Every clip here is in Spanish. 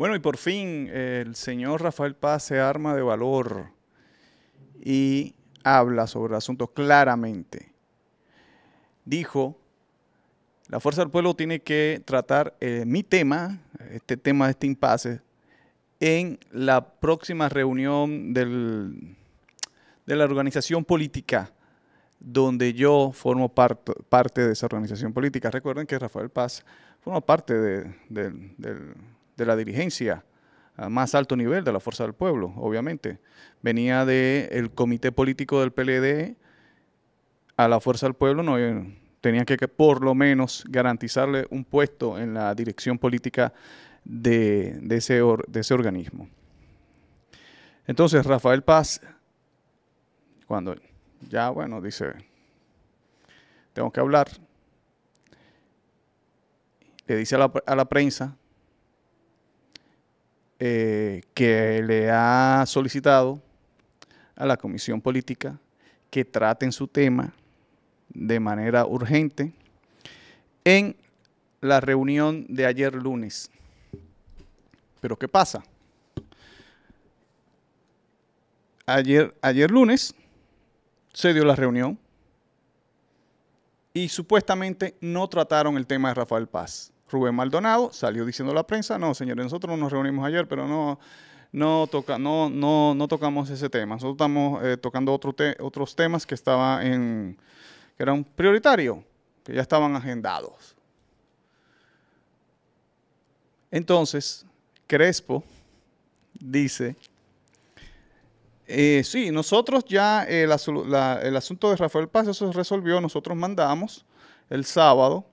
Bueno, y por fin eh, el señor Rafael Paz se arma de valor y habla sobre el asunto claramente. Dijo, la Fuerza del Pueblo tiene que tratar eh, mi tema, este tema de este impasse, en la próxima reunión del, de la organización política donde yo formo parte de esa organización política. Recuerden que Rafael Paz forma parte del de la dirigencia a más alto nivel de la Fuerza del Pueblo, obviamente. Venía del comité político del PLD a la Fuerza del Pueblo, no, eh, tenían que, por lo menos garantizarle un puesto en la dirección política de, ese, de ese organismo. Entonces, Rafael Paz, cuando ya, bueno, dice, tengo que hablar, le dice a la prensa eh, que le ha solicitado a la Comisión Política que traten su tema de manera urgente en la reunión de ayer lunes. Pero ¿qué pasa? Ayer, ayer lunes se dio la reunión y supuestamente no trataron el tema de Rafael Paz. Rubén Maldonado salió diciendo a la prensa, no, señores, nosotros nos reunimos ayer, pero no, no, toca, no, no, no tocamos ese tema. Nosotros estamos eh, tocando otros temas que estaba en, que eran prioritarios, que ya estaban agendados. Entonces, Crespo dice, eh, sí, nosotros ya eh, el asunto de Rafael Paz, eso se resolvió, nosotros mandamos el sábado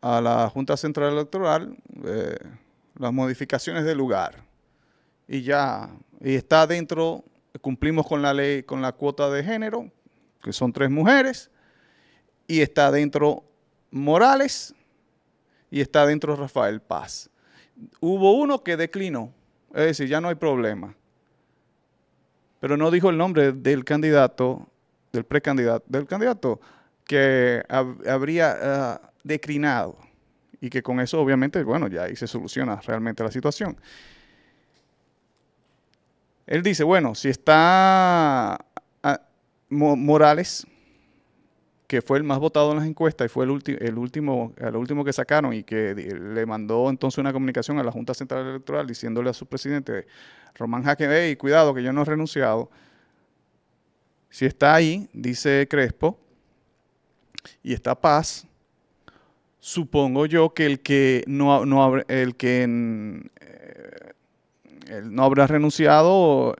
a la Junta Central Electoral eh, las modificaciones de lugar y ya, y está dentro, cumplimos con la ley, con la cuota de género, que son tres mujeres, y está dentro Morales y está dentro Rafael Paz. Hubo uno que declinó, es decir, ya no hay problema. Pero no dijo el nombre del candidato, del precandidato, del candidato que habría ah, declinado y que con eso obviamente, bueno, ya ahí se soluciona realmente la situación. Él dice, bueno, si está ah, Morales, que fue el más votado en las encuestas y fue el, último, el último que sacaron y que le mandó entonces una comunicación a la Junta Central Electoral diciéndole a su presidente, Román Jaque, y cuidado que yo no he renunciado. Si está ahí, dice Crespo, y está Paz, supongo yo que el que no, no, el que, eh, no habrá renunciado,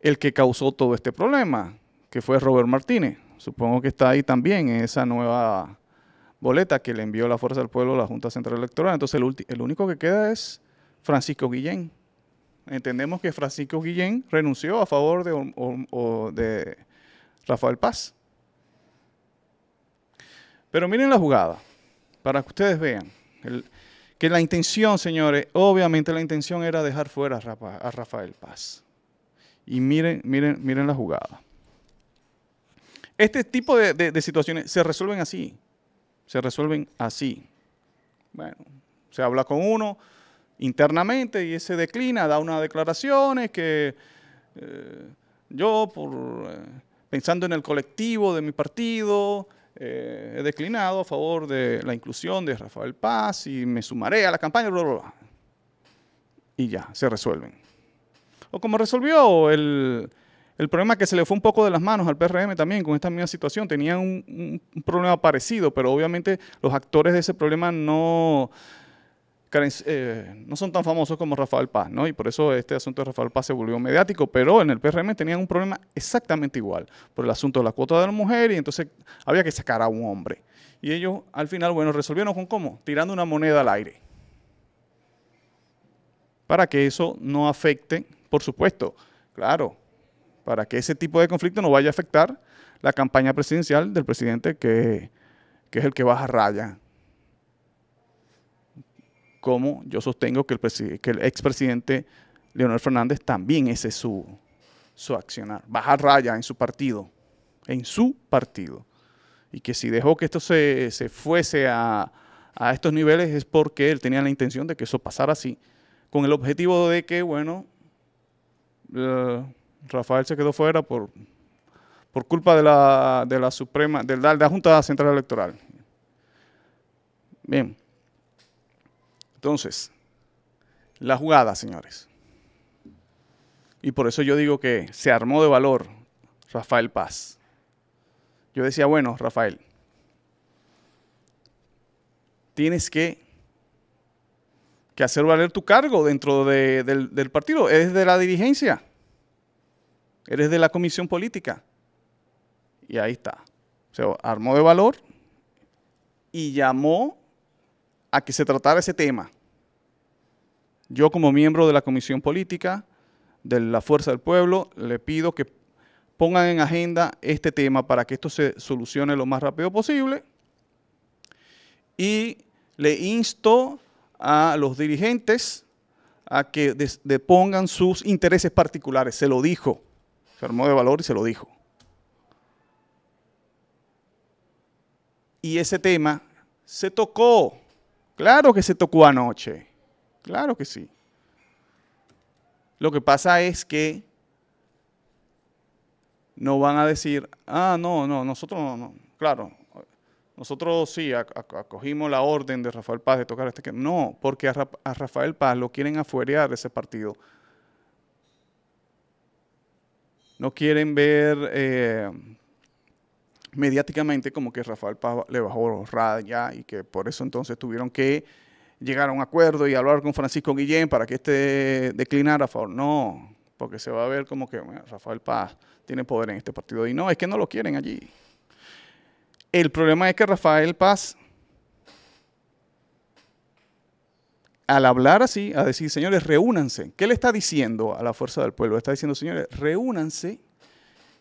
el que causó todo este problema, que fue Robert Martínez. Supongo que está ahí también en esa nueva boleta que le envió la Fuerza del Pueblo a la Junta Central Electoral. Entonces el, único que queda es Francisco Guillén. Entendemos que Francisco Guillén renunció a favor de, de Rafael Paz. Pero miren la jugada para que ustedes vean que la intención, señores, obviamente la intención era dejar fuera a, Rafael Paz. Y miren, miren, miren la jugada. Este tipo de, situaciones se resuelven así. Se resuelven así. Bueno, se habla con uno internamente y ese declina, da unas declaraciones que eh, yo, por, eh, pensando en el colectivo de mi partido, eh, he declinado a favor de la inclusión de Rafael Paz y me sumaré a la campaña, Y ya, se resuelven. O como resolvió el, problema que se le fue un poco de las manos al PRM también con esta misma situación. Tenían un, problema parecido, pero obviamente los actores de ese problema no, eh, no son tan famosos como Rafael Paz, ¿no? Y por eso este asunto de Rafael Paz se volvió mediático, pero en el PRM tenían un problema exactamente igual por el asunto de la cuota de la mujer y entonces había que sacar a un hombre. Y ellos al final, bueno, resolvieron con cómo? Tirando una moneda al aire. Para que eso no afecte, por supuesto, claro, para que ese tipo de conflicto no vaya a afectar la campaña presidencial del presidente que, que es el que baja raya como yo sostengo que el, que el expresidente Leonel Fernández también ese es su, su accionar. Baja raya en su partido, en su partido. Y que si dejó que esto se, se fuese a, a estos niveles es porque él tenía la intención de que eso pasara así, con el objetivo de que, bueno, eh, Rafael se quedó fuera por, por culpa de la, de la Suprema, del de la Junta Central Electoral. Bien, entonces, la jugada, señores. Y por eso yo digo que se armó de valor Rafael Paz. Yo decía, bueno, Rafael, tienes que, hacer valer tu cargo dentro del, del partido. Eres de la dirigencia. Eres de la comisión política. Y ahí está. Se armó de valor y llamó a que se tratara ese tema. Yo como miembro de la Comisión Política de la Fuerza del Pueblo le pido que pongan en agenda este tema para que esto se solucione lo más rápido posible y le insto a los dirigentes a que depongan sus intereses particulares. Se lo dijo, se armó de valor y se lo dijo. Y ese tema se tocó Claro que se tocó anoche. Claro que sí. Lo que pasa es que no van a decir, ah, no, no, nosotros no, no. Claro, nosotros sí acogimos la orden de Rafael Paz de tocar este que No, porque a, Rafael Paz lo quieren afuerear de ese partido. No quieren ver eh, mediáticamente como que Rafael Paz le bajó los ya y que por eso entonces tuvieron que llegar a un acuerdo y hablar con Francisco Guillén para que este declinara a favor. No, porque se va a ver como que Rafael Paz tiene poder en este partido y no, es que no lo quieren allí. El problema es que Rafael Paz, al hablar así, a decir, señores, reúnanse, ¿qué le está diciendo a la fuerza del pueblo? Está diciendo, señores, reúnanse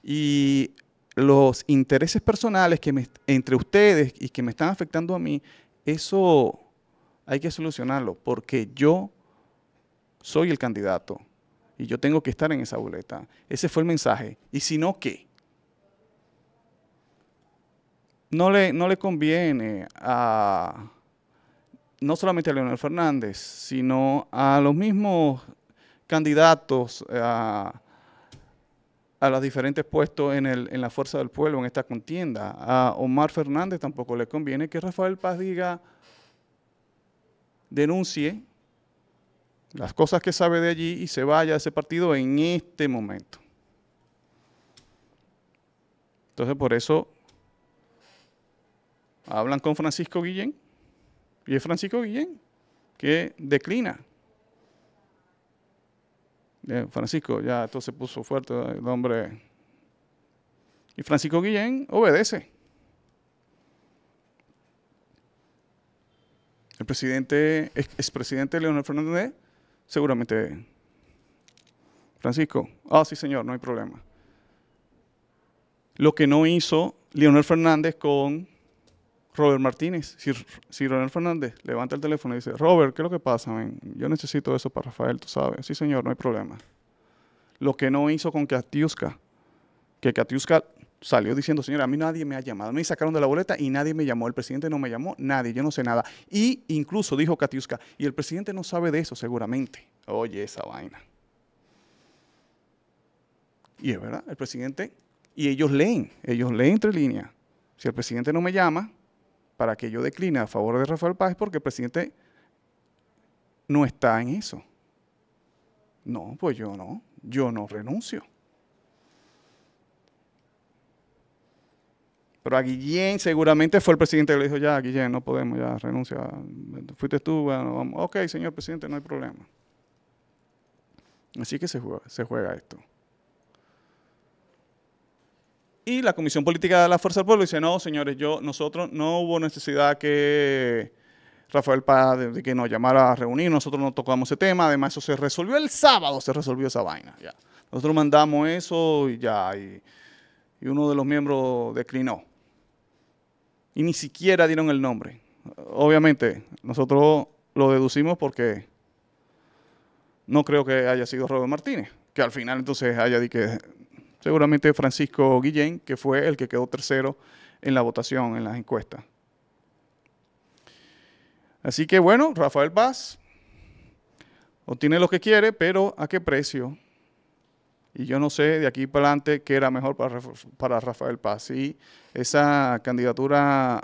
y los intereses personales que entre ustedes y que me están afectando a mí, eso hay que solucionarlo porque yo soy el candidato y yo tengo que estar en esa boleta. Ese fue el mensaje. Y si no, ¿qué? No le, no le conviene a no solamente a Leonel Fernández, sino a los mismos candidatos, a a los diferentes puestos en, la fuerza del pueblo en esta contienda. A Omar Fernández tampoco le conviene que Rafael Paz diga, denuncie las cosas que sabe de allí y se vaya a ese partido en este momento. Entonces por eso hablan con Francisco Guillén y es Francisco Guillén que declina Francisco, ya todo se puso fuerte el hombre. Y Francisco Guillén obedece. El presidente, expresidente Leonel Fernández, seguramente. Francisco, ah, sí, señor, no hay problema. Lo que no hizo Leonel Fernández con Robert Martínez, si, Ronald Fernández levanta el teléfono y dice, Robert, ¿qué es lo que pasa? Yo necesito eso para Rafael, tú sabes. Sí, señor, no hay problema. Lo que no hizo con Katiuska, que Katiuska salió diciendo, señor, a mí nadie me ha llamado, me sacaron de la boleta y nadie me llamó, el presidente no me llamó, nadie, yo no sé nada. Y incluso dijo Katiuska, y el presidente no sabe de eso seguramente. Oye, esa vaina. Y es verdad, el presidente, y ellos leen, ellos leen entre líneas. Si el presidente no me llama, para que yo decline a favor de Rafael Paz porque el presidente no está en eso. No, pues yo no, yo no renuncio. Pero a Guillén seguramente fue el presidente que le dijo, ya, Guillén, no podemos, ya, renuncia. Fuiste tú, bueno, vamos. Ok, señor presidente, no hay problema. Así que se juega, se juega esto. Y la Comisión Política de la Fuerza del Pueblo dice, no, señores, yo, nosotros no hubo necesidad que Rafael Paz que nos llamara a reunir, nosotros no tocamos ese tema, además eso se resolvió el sábado, se resolvió esa vaina. Nosotros mandamos eso y ya, y, uno de los miembros declinó. Y ni siquiera dieron el nombre. Obviamente, nosotros lo deducimos porque no creo que haya sido Robert Martínez, que al final entonces haya dicho que seguramente Francisco Guillén, que fue el que quedó tercero en la votación, en las encuestas. Así que bueno, Rafael Paz obtiene lo que quiere, pero ¿a qué precio? Y yo no sé de aquí para adelante qué era mejor para, Rafael Paz. Y esa candidatura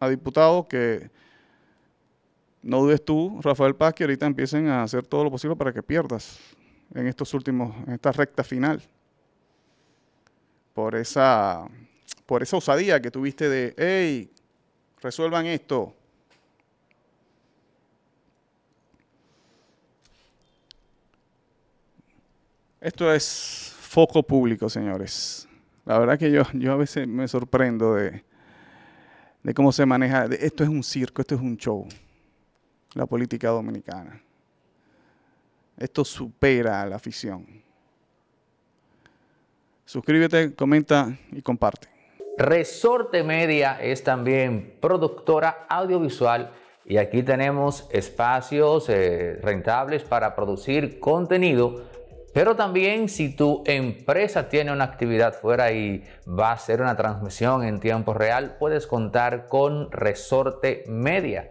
a diputado que no dudes tú, Rafael Paz, que ahorita empiecen a hacer todo lo posible para que pierdas en estos últimos, en esta recta final, por esa, por esa osadía que tuviste de, hey, resuelvan esto. Esto es foco público, señores. La verdad que yo, yo a veces me sorprendo de, de cómo se maneja. esto es un circo, esto es un show, la política dominicana. Esto supera a la afición. Suscríbete, comenta y comparte. Resorte Media es también productora audiovisual y aquí tenemos espacios eh, rentables para producir contenido, pero también si tu empresa tiene una actividad fuera y va a hacer una transmisión en tiempo real, puedes contar con Resorte Media.